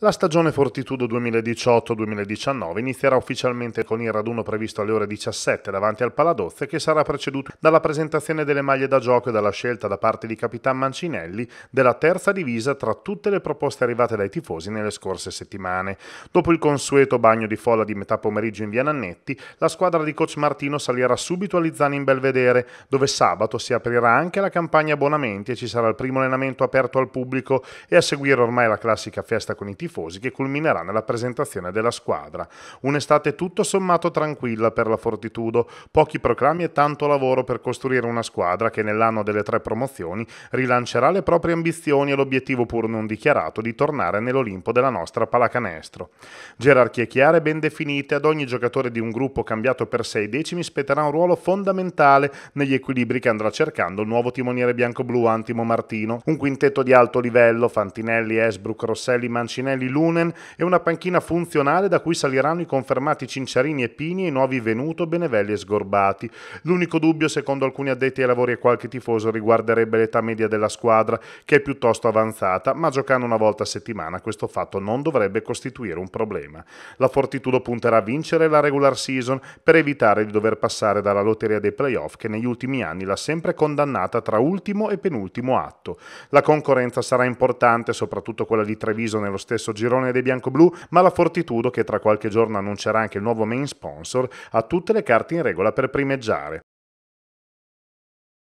La stagione Fortitudo 2018-2019 inizierà ufficialmente con il raduno previsto alle ore 17 davanti al Paladozze che sarà preceduto dalla presentazione delle maglie da gioco e dalla scelta da parte di Capitan Mancinelli della terza divisa tra tutte le proposte arrivate dai tifosi nelle scorse settimane. Dopo il consueto bagno di folla di metà pomeriggio in via Nannetti, la squadra di coach Martino salirà subito a Lizzano in Belvedere, dove sabato si aprirà anche la campagna abbonamenti e ci sarà il primo allenamento aperto al pubblico e a seguire ormai la classica festa con i tifosi tifosi che culminerà nella presentazione della squadra. Un'estate tutto sommato tranquilla per la Fortitudo, pochi proclami e tanto lavoro per costruire una squadra che nell'anno delle tre promozioni rilancerà le proprie ambizioni e l'obiettivo pur non dichiarato di tornare nell'Olimpo della nostra palacanestro. Gerarchie chiare e ben definite, ad ogni giocatore di un gruppo cambiato per sei decimi spetterà un ruolo fondamentale negli equilibri che andrà cercando il nuovo timoniere bianco-blu Antimo Martino. Un quintetto di alto livello, Fantinelli, Esbruck, Rosselli, Mancinelli, Antonelli Lunen e una panchina funzionale da cui saliranno i confermati Cinciarini e Pini e i nuovi Venuto, Benevelli e Sgorbati. L'unico dubbio, secondo alcuni addetti ai lavori e qualche tifoso, riguarderebbe l'età media della squadra, che è piuttosto avanzata, ma giocando una volta a settimana questo fatto non dovrebbe costituire un problema. La Fortitudo punterà a vincere la regular season per evitare di dover passare dalla lotteria dei playoff che negli ultimi anni l'ha sempre condannata tra ultimo e penultimo atto. La concorrenza sarà importante, soprattutto quella di Treviso nello stesso stesso girone dei bianco-blu, ma la Fortitudo, che tra qualche giorno annuncerà anche il nuovo main sponsor, ha tutte le carte in regola per primeggiare.